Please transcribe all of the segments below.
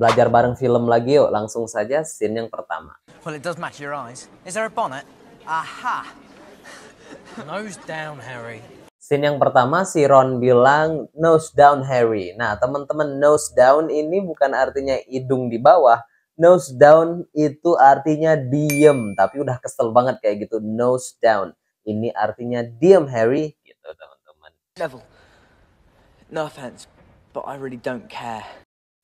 Belajar bareng film lagi yuk, langsung saja scene yang pertama. Well, it does match your eyes. Is there a bonnet? Aha! Nose down, Harry. Scene yang pertama si Ron bilang nose down Harry. Nah, teman-teman nose down ini bukan artinya hidung di bawah. Nose down itu artinya diem, tapi udah kesel banget kayak gitu nose down. Ini artinya diem Harry gitu, teman-teman. Neville. No offense, but I really don't care.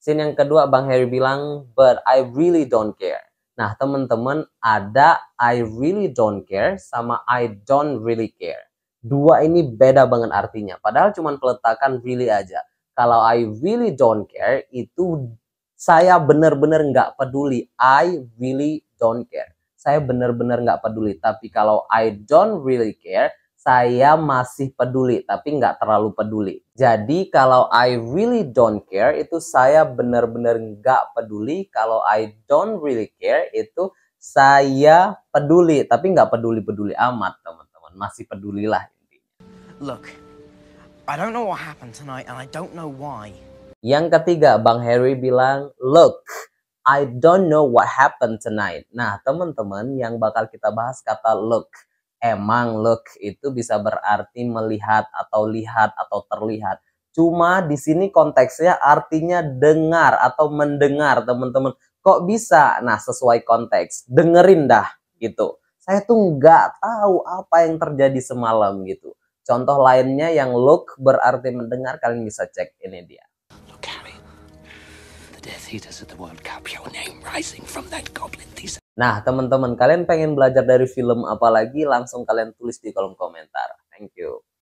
Scene yang kedua Bang Harry bilang, but I really don't care. Nah teman-teman ada I really don't care sama I don't really care. Dua ini beda banget artinya. Padahal cuma peletakan really aja. Kalau I really don't care itu saya benar-benar nggak peduli. I really don't care. Saya benar-benar nggak peduli. Tapi kalau I don't really care saya masih peduli, tapi nggak terlalu peduli. Jadi kalau I really don't care itu saya benar-benar nggak peduli. Kalau I don't really care itu saya peduli, tapi nggak peduli-peduli amat teman-teman. Masih pedulilah intinya. Look, I don't know what happened tonight and I don't know why. Yang ketiga, Bang Harry bilang, look, I don't know what happened tonight. Nah, teman-teman yang bakal kita bahas kata look Emang look itu bisa berarti melihat atau lihat atau terlihat. Cuma di sini konteksnya artinya dengar atau mendengar, teman-teman. Kok bisa? Nah, sesuai konteks. Dengerin dah, gitu. Saya tuh nggak tahu apa yang terjadi semalam, gitu. Contoh lainnya yang look berarti mendengar, kalian bisa cek. Ini dia. Look, Harry. The Death Eaters of the World Cup, your name rising from that goblin. These Nah, teman-teman, kalian pengen belajar dari film apa lagi? Langsung kalian tulis di kolom komentar. Thank you.